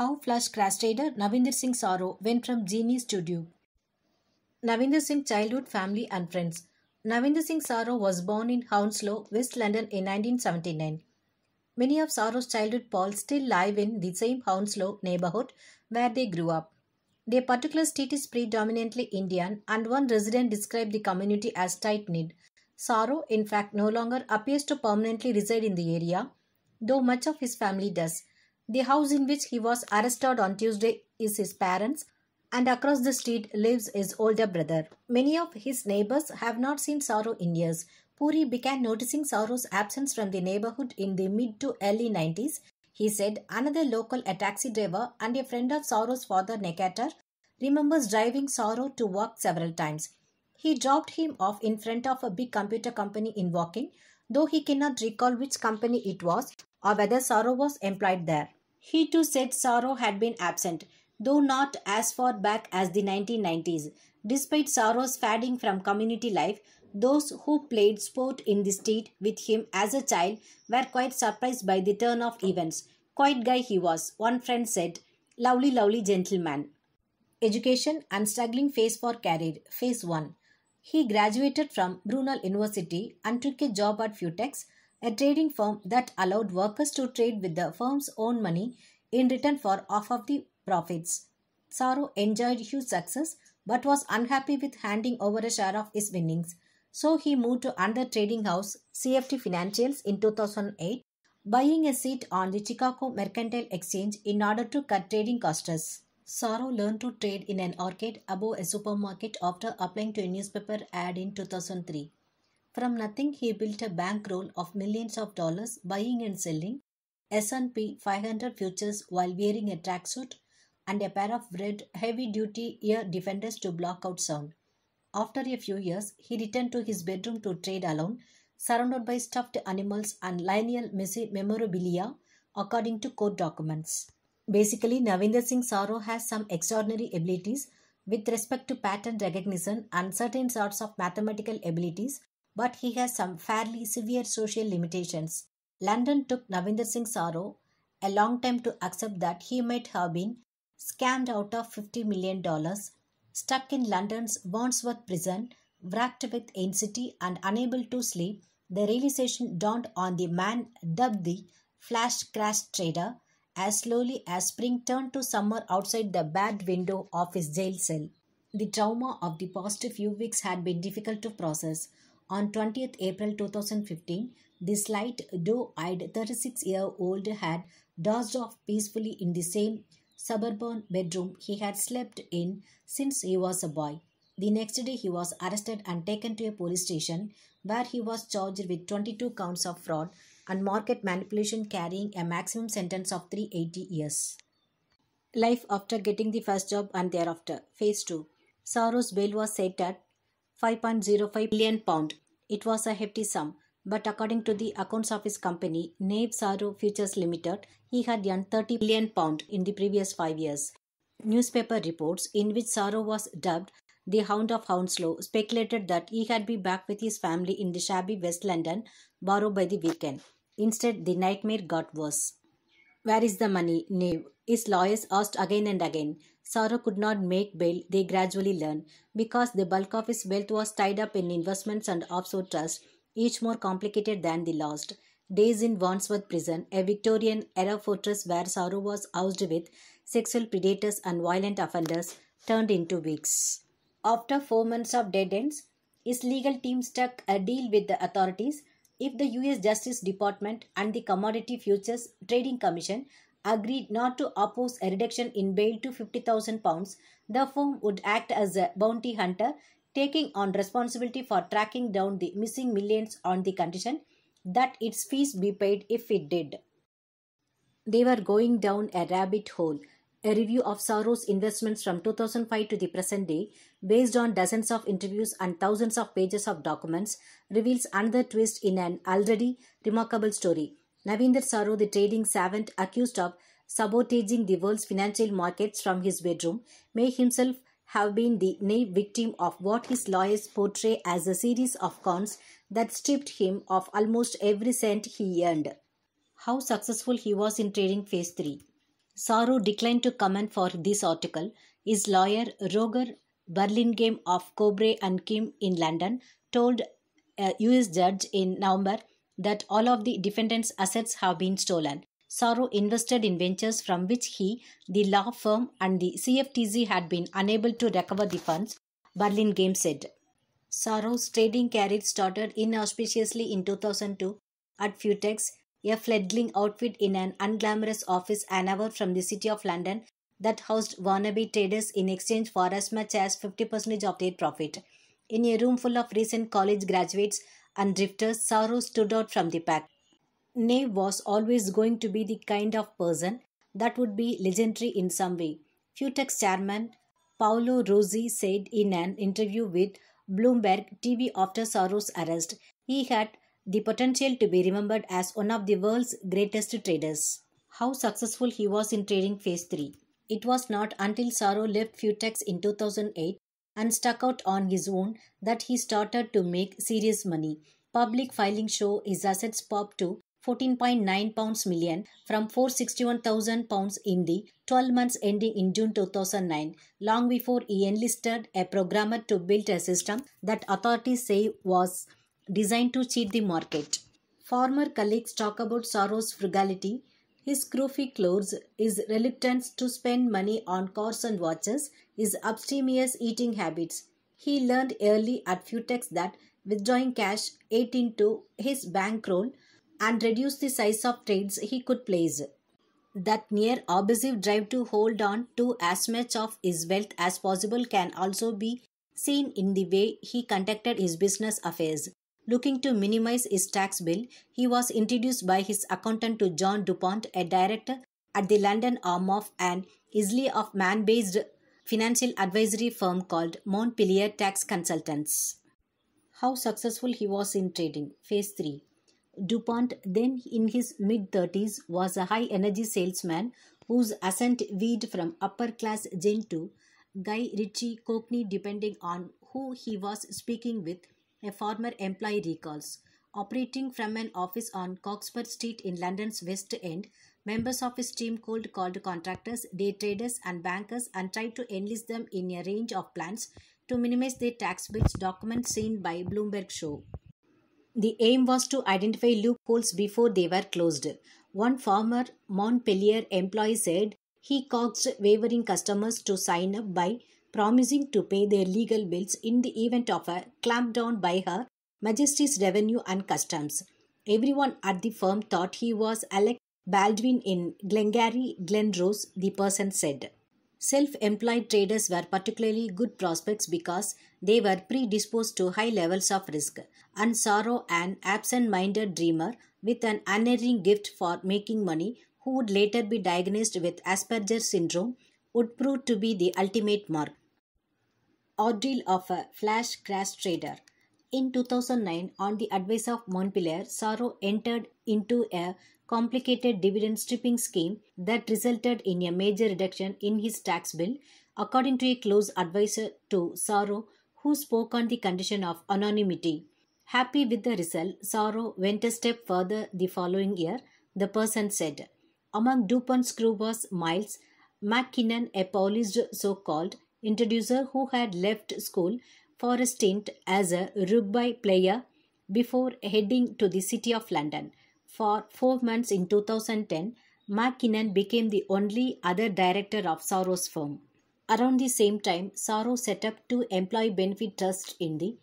How Flash Crash Trader Navinder Singh Saro went from Genie Studio. Navinder Singh Childhood Family and Friends Navinder Singh Saro was born in Hounslow, West London in 1979. Many of Saro's childhood pals still live in the same Hounslow neighborhood where they grew up. Their particular state is predominantly Indian, and one resident described the community as tight knit. Saro, in fact, no longer appears to permanently reside in the area, though much of his family does. The house in which he was arrested on Tuesday is his parents' and across the street lives his older brother. Many of his neighbors have not seen sorrow in years. Puri began noticing sorrow's absence from the neighborhood in the mid to early 90s. He said another local, a taxi driver and a friend of Sorrow's father, Nekater, remembers driving Sorrow to work several times. He dropped him off in front of a big computer company in Woking, though he cannot recall which company it was or whether Sorrow was employed there. He too said sorrow had been absent, though not as far back as the 1990s. Despite sorrow's fading from community life, those who played sport in the street with him as a child were quite surprised by the turn of events. Quite guy he was, one friend said. Lovely, lovely gentleman. Education and struggling phase 4 carried. Phase 1. He graduated from Brunel University and took a job at Futex a trading firm that allowed workers to trade with the firm's own money in return for half of the profits. Saro enjoyed huge success but was unhappy with handing over a share of his winnings. So he moved to another trading house, CFT Financials, in 2008, buying a seat on the Chicago Mercantile Exchange in order to cut trading costs. Saro learned to trade in an arcade above a supermarket after applying to a newspaper ad in 2003. From nothing, he built a bankroll of millions of dollars buying and selling S&P 500 futures while wearing a tracksuit and a pair of red heavy-duty ear defenders to block out sound. After a few years, he returned to his bedroom to trade alone, surrounded by stuffed animals and Lionel Messi memorabilia, according to court documents. Basically, Navinder Singh Saro has some extraordinary abilities with respect to pattern recognition and certain sorts of mathematical abilities but he has some fairly severe social limitations. London took Navinder Singh Saro a long time to accept that he might have been scammed out of $50 million, stuck in London's Wandsworth prison, racked with anxiety and unable to sleep. The realization dawned on the man dubbed the flash crash trader as slowly as spring turned to summer outside the barred window of his jail cell. The trauma of the past few weeks had been difficult to process. On 20th April 2015, this light doe-eyed 36-year-old had dozed off peacefully in the same suburban bedroom he had slept in since he was a boy. The next day he was arrested and taken to a police station where he was charged with 22 counts of fraud and market manipulation carrying a maximum sentence of 380 years. Life after getting the first job and thereafter. Phase 2. Soros bail was set at 5.05 billion pound. It was a hefty sum, but according to the accounts of his company, Nave Saro Futures Limited, he had earned 30 billion pound in the previous 5 years. Newspaper reports in which Saro was dubbed the Hound of Hounslow speculated that he had been back with his family in the shabby West London borough by the weekend. Instead, the nightmare got worse. Where is the money, knave? His lawyers asked again and again. Saro could not make bail, they gradually learned, because the bulk of his wealth was tied up in investments and offshore trusts, each more complicated than the last. Days in Wandsworth prison, a Victorian era fortress where Saro was housed with sexual predators and violent offenders, turned into weeks. After four months of dead ends, his legal team struck a deal with the authorities if the US Justice Department and the Commodity Futures Trading Commission agreed not to oppose a reduction in bail to £50,000, the firm would act as a bounty hunter, taking on responsibility for tracking down the missing millions on the condition that its fees be paid if it did. They were going down a rabbit hole a review of Soros' investments from 2005 to the present day, based on dozens of interviews and thousands of pages of documents, reveals another twist in an already remarkable story. Navinder Soros, the trading savant accused of sabotaging the world's financial markets from his bedroom, may himself have been the naive victim of what his lawyers portray as a series of cons that stripped him of almost every cent he earned. How successful he was in trading phase 3. Saru declined to comment for this article. His lawyer, Roger Berlingame of Cobre and Kim in London, told a uh, US judge in November that all of the defendant's assets have been stolen. Saru invested in ventures from which he, the law firm, and the CFTC had been unable to recover the funds, Berlingame said. Saru's trading career started inauspiciously in 2002 at Futex, a fledgling outfit in an unglamorous office an hour from the City of London that housed wannabe traders in exchange for as much as 50% of their profit. In a room full of recent college graduates and drifters, Saru stood out from the pack. Nave was always going to be the kind of person that would be legendary in some way. Futex chairman Paolo Rossi said in an interview with Bloomberg TV after Saru's arrest. He had the potential to be remembered as one of the world's greatest traders. How successful he was in trading phase 3. It was not until Saro left Futex in 2008 and stuck out on his own that he started to make serious money. Public filing show his assets popped to 14.9 pounds million from 461,000 pounds in the 12 months ending in June 2009, long before he enlisted a programmer to build a system that authorities say was designed to cheat the market. Former colleagues talk about Soros' frugality. His scruffy clothes, his reluctance to spend money on cars and watches, his abstemious eating habits. He learned early at Futex that withdrawing cash ate into his bankroll and reduced the size of trades he could place. That near obsessive drive to hold on to as much of his wealth as possible can also be seen in the way he conducted his business affairs. Looking to minimize his tax bill, he was introduced by his accountant to John DuPont, a director at the London arm of an easily of man based financial advisory firm called Montpellier Tax Consultants. How successful he was in trading. Phase 3 DuPont, then in his mid 30s, was a high energy salesman whose ascent veered from upper class Gen to Guy Ritchie Cockney, depending on who he was speaking with a former employee recalls. Operating from an office on Cockspur Street in London's West End, members of his team cold called contractors, day traders, and bankers and tried to enlist them in a range of plans to minimize their tax bills documents seen by Bloomberg Show. The aim was to identify loopholes before they were closed. One former Montpellier employee said he coaxed wavering customers to sign up by promising to pay their legal bills in the event of a clampdown by Her Majesty's Revenue and Customs. Everyone at the firm thought he was Alec Baldwin in Glengarry Glen Ross. the person said. Self employed traders were particularly good prospects because they were predisposed to high levels of risk. And Sorrow, an absent minded dreamer with an unerring gift for making money, who would later be diagnosed with Asperger's syndrome, would prove to be the ultimate mark ordeal of a flash crash trader. In 2009, on the advice of Montpellier, Saro entered into a complicated dividend stripping scheme that resulted in a major reduction in his tax bill, according to a close advisor to Saro, who spoke on the condition of anonymity. Happy with the result, Saro went a step further the following year, the person said. Among DuPont's crew was Miles, McKinnon, a polished so called introducer who had left school for a stint as a rugby player before heading to the City of London. For four months in 2010, Mackinnon became the only other director of Soros' firm. Around the same time, Soros set up two employee benefit trusts in the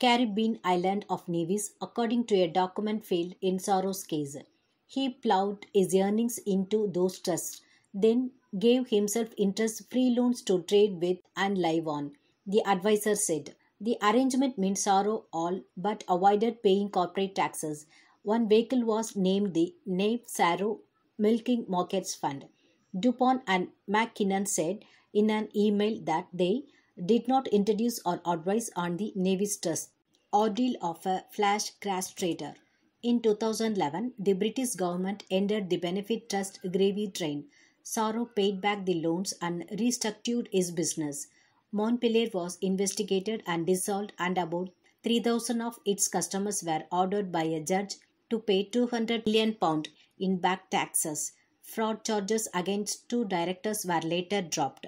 Caribbean island of Nevis, according to a document filed in Soros' case. He ploughed his earnings into those trusts then gave himself interest free loans to trade with and live on. The adviser said, The arrangement meant sorrow all but avoided paying corporate taxes. One vehicle was named the Nave Saro Milking Markets Fund. DuPont and McKinnon said in an email that they did not introduce or advise on the Navy's trust ordeal of a flash crash trader. In 2011, the British government ended the benefit trust gravy train. Saro paid back the loans and restructured his business. Montpellier was investigated and dissolved, and about 3,000 of its customers were ordered by a judge to pay 200 million pound in back taxes. Fraud charges against two directors were later dropped.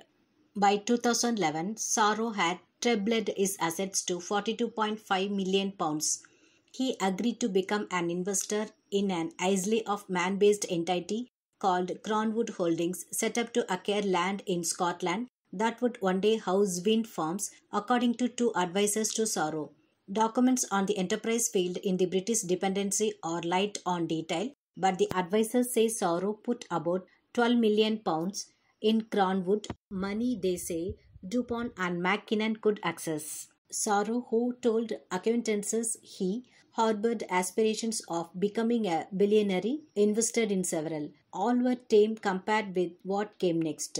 By 2011, Saro had trebled his assets to 42.5 million pounds. He agreed to become an investor in an Islay of Man-based entity called Cronwood Holdings set up to acquire land in Scotland that would one day house wind farms, according to two advisers to Sorrow. Documents on the enterprise failed in the British dependency are light on detail, but the advisers say Sorrow put about 12 million pounds in Cronwood, money they say Dupont and Mackinnon could access. Sorrow, who told acquaintances he harbored aspirations of becoming a billionaire, invested in several all were tame compared with what came next.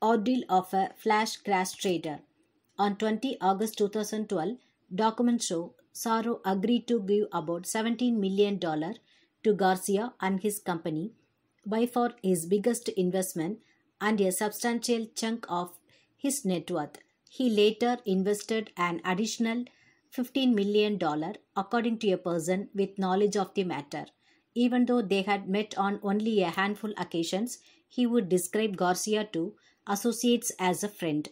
Ordeal of a flash crash trader. On 20 August 2012, documents show Saro agreed to give about $17 million to Garcia and his company, by far his biggest investment and a substantial chunk of his net worth. He later invested an additional $15 million according to a person with knowledge of the matter. Even though they had met on only a handful occasions, he would describe Garcia to associates as a friend.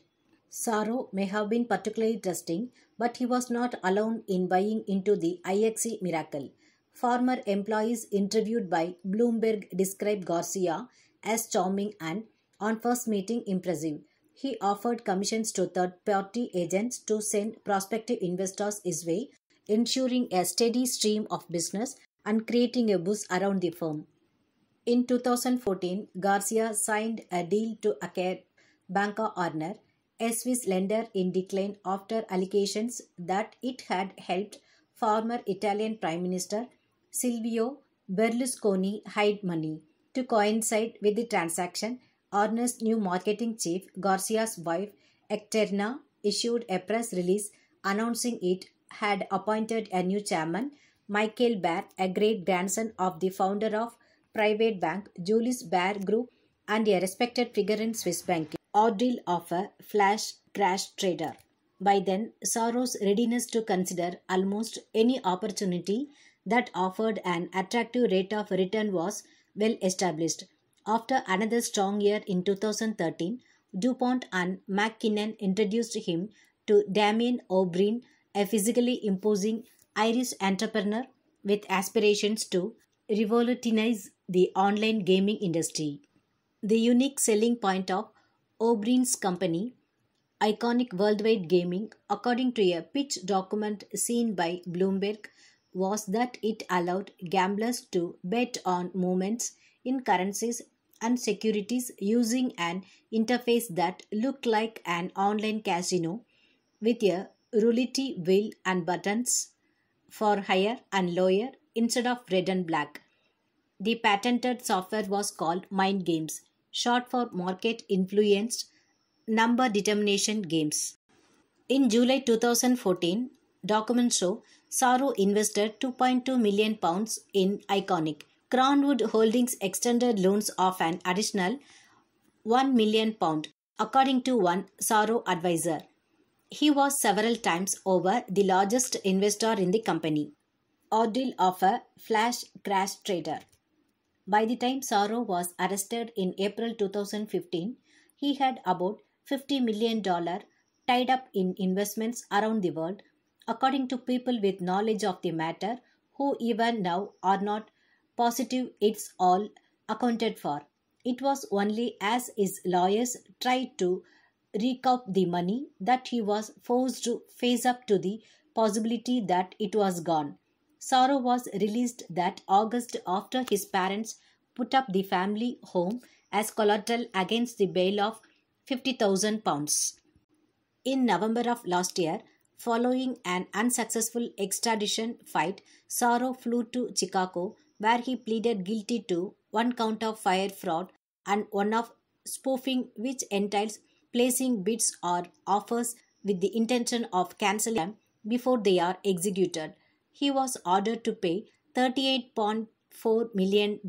Sorrow may have been particularly trusting, but he was not alone in buying into the IXE miracle. Former employees interviewed by Bloomberg described Garcia as charming and, on first meeting, impressive. He offered commissions to third party agents to send prospective investors his way, ensuring a steady stream of business and creating a buzz around the firm. In 2014, Garcia signed a deal to acquire Banca Arner, a Swiss lender in decline after allegations that it had helped former Italian Prime Minister Silvio Berlusconi hide money. To coincide with the transaction, Arner's new marketing chief, Garcia's wife, Ecterna, issued a press release announcing it had appointed a new chairman Michael Baer, a great grandson of the founder of private bank Julius Baer Group and a respected figure in Swiss banking, ordeal of a flash crash trader. By then, Soros' readiness to consider almost any opportunity that offered an attractive rate of return was well established. After another strong year in 2013, DuPont and McKinnon introduced him to Damien O'Brien, a physically imposing Irish entrepreneur with aspirations to revolutionize the online gaming industry. The unique selling point of O'Brien's company, iconic worldwide gaming, according to a pitch document seen by Bloomberg, was that it allowed gamblers to bet on movements in currencies and securities using an interface that looked like an online casino with a roulette wheel and buttons for higher and lower instead of red and black. The patented software was called Mind Games, short for Market Influenced Number Determination Games. In July 2014, documents show Saro invested 2.2 million pounds in Iconic. Crownwood Holdings extended loans of an additional 1 million pound, according to one Saro advisor. He was several times over the largest investor in the company, ordeal of a flash crash trader. By the time Saro was arrested in April 2015, he had about $50 million tied up in investments around the world, according to people with knowledge of the matter who even now are not positive it's all accounted for. It was only as his lawyers tried to recoup the money that he was forced to face up to the possibility that it was gone. Sorrow was released that August after his parents put up the family home as collateral against the bail of £50,000. In November of last year, following an unsuccessful extradition fight, Sorrow flew to Chicago where he pleaded guilty to one count of fire fraud and one of spoofing which entails placing bids or offers with the intention of cancelling them before they are executed. He was ordered to pay $38.4 million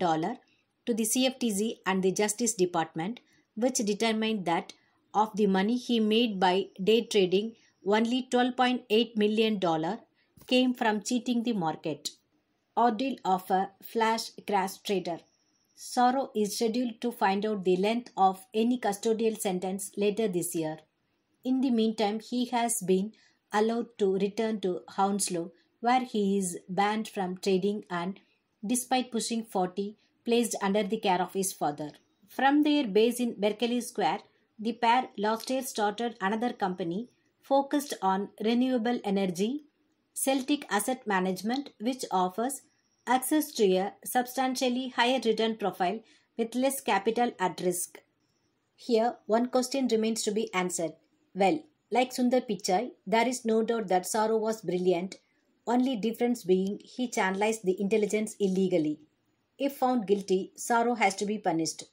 to the CFTC and the Justice Department, which determined that of the money he made by day trading, only $12.8 million came from cheating the market. Ordeal of a flash crash trader. Sorrow is scheduled to find out the length of any custodial sentence later this year. In the meantime, he has been allowed to return to Hounslow, where he is banned from trading and, despite pushing 40, placed under the care of his father. From their base in Berkeley Square, the pair last year started another company focused on renewable energy, Celtic Asset Management, which offers access to a substantially higher return profile with less capital at risk. Here, one question remains to be answered. Well, like Sundar Pichai, there is no doubt that Sorrow was brilliant, only difference being he channelized the intelligence illegally. If found guilty, Sorrow has to be punished.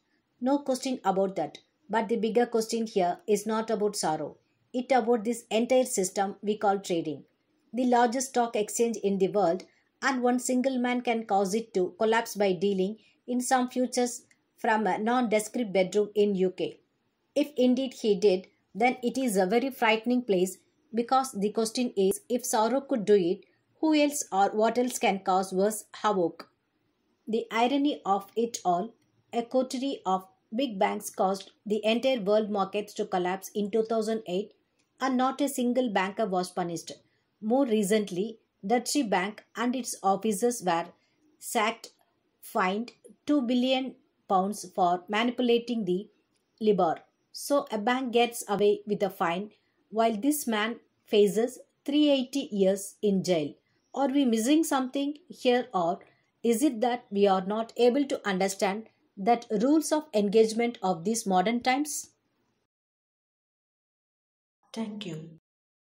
No question about that. But the bigger question here is not about Sorrow. It about this entire system we call trading. The largest stock exchange in the world and one single man can cause it to collapse by dealing in some futures from a nondescript bedroom in UK. If indeed he did, then it is a very frightening place because the question is if sorrow could do it, who else or what else can cause worse havoc? The irony of it all, a coterie of big banks caused the entire world markets to collapse in 2008 and not a single banker was punished. More recently, Deutsche Bank and its officers were sacked, fined 2 billion pounds for manipulating the LIBOR. So a bank gets away with a fine while this man faces 380 years in jail. Are we missing something here or is it that we are not able to understand that rules of engagement of these modern times? Thank you.